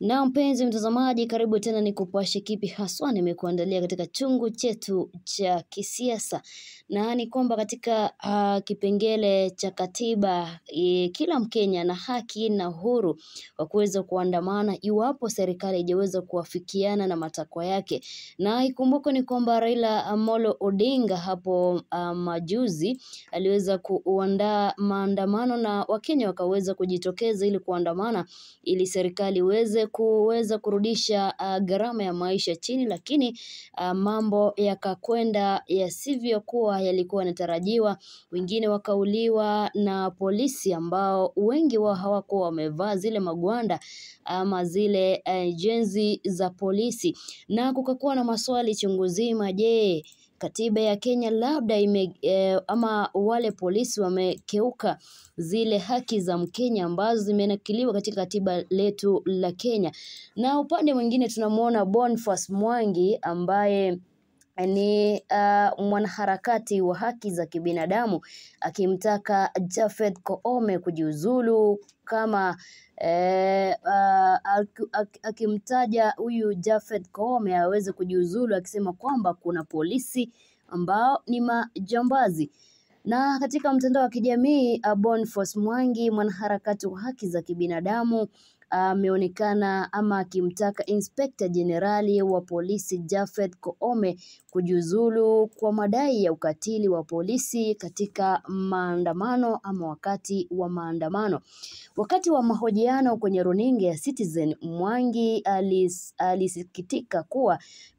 Na mpenzi mtazamaji, karibu tena ni kupashe kipi haswa nimekuandalia katika chungu chetu cha kisiasa, na ni kwamba katika uh, kipengele cha katiba e, kila Mkenya ana haki na uhuru wa kuweza kuandamana iwapo serikali haijaweza kuafikiana na matakwa yake, na ikumbuko ni kwamba Raila Amolo Odinga hapo uh, majuzi aliweza kuandaa maandamano na Wakenya wakaweza kujitokeza ili kuandamana ili serikali iweze kuweza kurudisha uh, gharama ya maisha chini, lakini uh, mambo yakakwenda yasivyokuwa yalikuwa yanatarajiwa. Wengine wakauliwa na polisi ambao wengi wao hawakuwa wamevaa zile magwanda ama zile uh, jenzi za polisi, na kukakuwa na maswali chungu zima. Je, katiba ya Kenya labda ime e, ama wale polisi wamekeuka zile haki za Mkenya ambazo zimenakiliwa katika katiba letu la Kenya. Na upande mwingine tunamwona Boniface Mwangi ambaye ni uh, mwanaharakati wa haki za kibinadamu akimtaka Jafeth Koome kujiuzulu kama eh, uh, akimtaja huyu Jafeth Koome aweze kujiuzulu akisema kwamba kuna polisi ambao ni majambazi. Na katika mtandao wa kijamii Boniface Mwangi mwanaharakati wa haki za kibinadamu ameonekana ama akimtaka inspekta jenerali wa polisi jafet Koome kujiuzulu kwa madai ya ukatili wa polisi katika maandamano ama wakati wa maandamano. Wakati wa mahojiano kwenye runinga ya Citizen, Mwangi alisikitika kuwa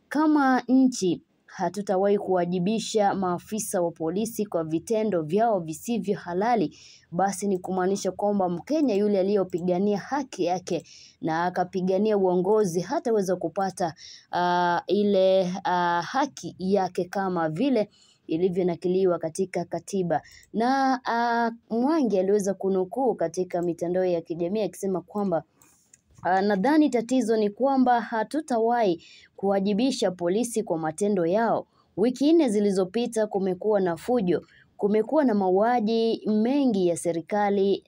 kama nchi Hatutawahi kuwajibisha maafisa wa polisi kwa vitendo vyao visivyo halali, basi ni kumaanisha kwamba Mkenya yule aliyopigania haki yake na akapigania uongozi hataweza kupata uh, ile uh, haki yake kama vile ilivyonakiliwa katika katiba. Na uh, Mwangi aliweza kunukuu katika mitandao ya kijamii akisema kwamba Uh, nadhani tatizo ni kwamba hatutawahi kuwajibisha polisi kwa matendo yao. Wiki nne zilizopita kumekuwa na fujo, kumekuwa na mauaji mengi ya serikali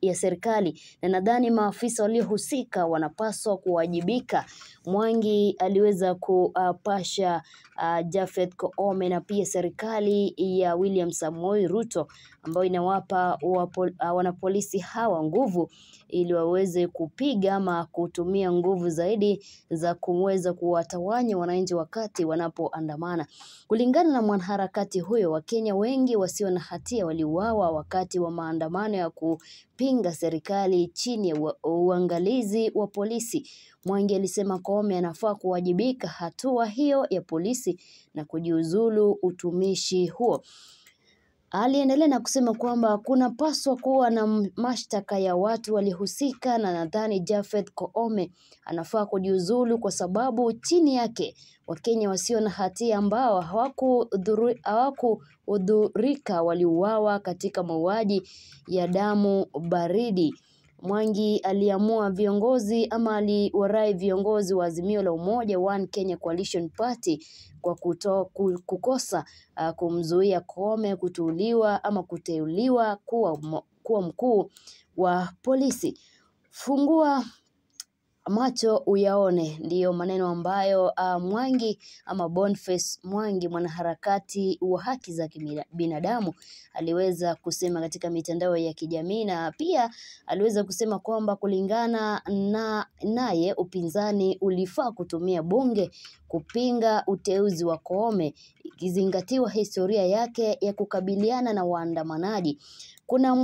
ya serikali na nadhani maafisa waliohusika wanapaswa kuwajibika. Mwangi aliweza kupasha uh, ah, Jafet Koome na pia serikali ya William Samoei Ruto ambayo inawapa wapol, uh, ah, wanapolisi hawa nguvu ili waweze kupiga ama kutumia nguvu zaidi za kuweza kuwatawanya wananchi wakati wanapoandamana. Kulingana na mwanaharakati huyo, Wakenya wengi wasio na hatia waliuawa wakati wa maandamano ya kupiga kupinga serikali chini ya uangalizi wa polisi. Mwangi alisema Koome anafaa kuwajibika hatua hiyo ya polisi na kujiuzulu utumishi huo. Aliendelea na kusema kwamba kunapaswa kuwa na mashtaka ya watu walihusika na nadhani Japhet Koome anafaa kujiuzulu kwa sababu chini yake Wakenya wasio na hatia ambao hawakuhudhurika waliuawa katika mauaji ya damu baridi Mwangi aliamua viongozi ama aliwarai viongozi wa Azimio la Umoja One Kenya Coalition Party kwa kuto, kukosa uh, kumzuia Koome kutuuliwa ama kuteuliwa kuwa, kuwa mkuu wa polisi. Fungua macho uyaone, ndiyo maneno ambayo uh, Mwangi ama Boniface Mwangi mwanaharakati wa haki za binadamu aliweza kusema katika mitandao ya kijamii, na pia aliweza kusema kwamba kulingana na naye, upinzani ulifaa kutumia bunge kupinga uteuzi wa Koome ikizingatiwa historia yake ya kukabiliana na waandamanaji. Kuna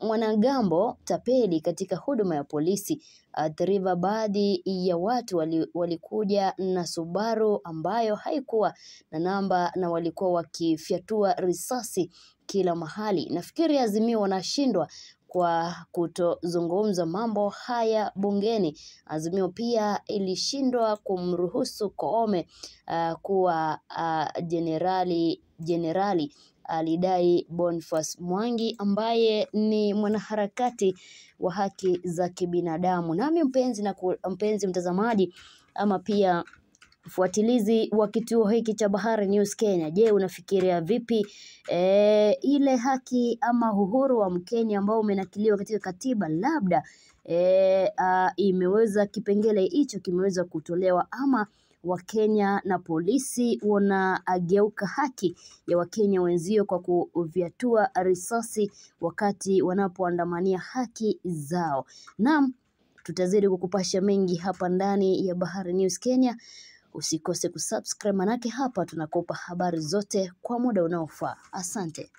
mwanagambo tapeli katika huduma ya polisi athiriwa. Baadhi ya watu wali, walikuja na Subaru ambayo haikuwa na namba na walikuwa wakifyatua risasi kila mahali. Nafikiri Azimio wanashindwa kwa kutozungumza mambo haya bungeni. Azimio pia ilishindwa kumruhusu Koome uh, kuwa uh, jenerali uh, jenerali, alidai Boniface Mwangi ambaye ni mwanaharakati wa haki za kibinadamu. Nami mpenzi na mpenzi mtazamaji ama pia mfuatilizi wa kituo hiki cha Bahari News Kenya. Je, unafikiria vipi e, ile haki ama uhuru wa Mkenya ambao umenakiliwa katika katiba labda e, a, imeweza kipengele hicho kimeweza kutolewa ama Wakenya na polisi wanageuka haki ya Wakenya wenzio kwa kuvyatua risasi wakati wanapoandamania haki zao. Naam, tutazidi kukupasha mengi hapa ndani ya Bahari News Kenya. Usikose kusubscribe manake hapa tunakupa habari zote kwa muda unaofaa. Asante.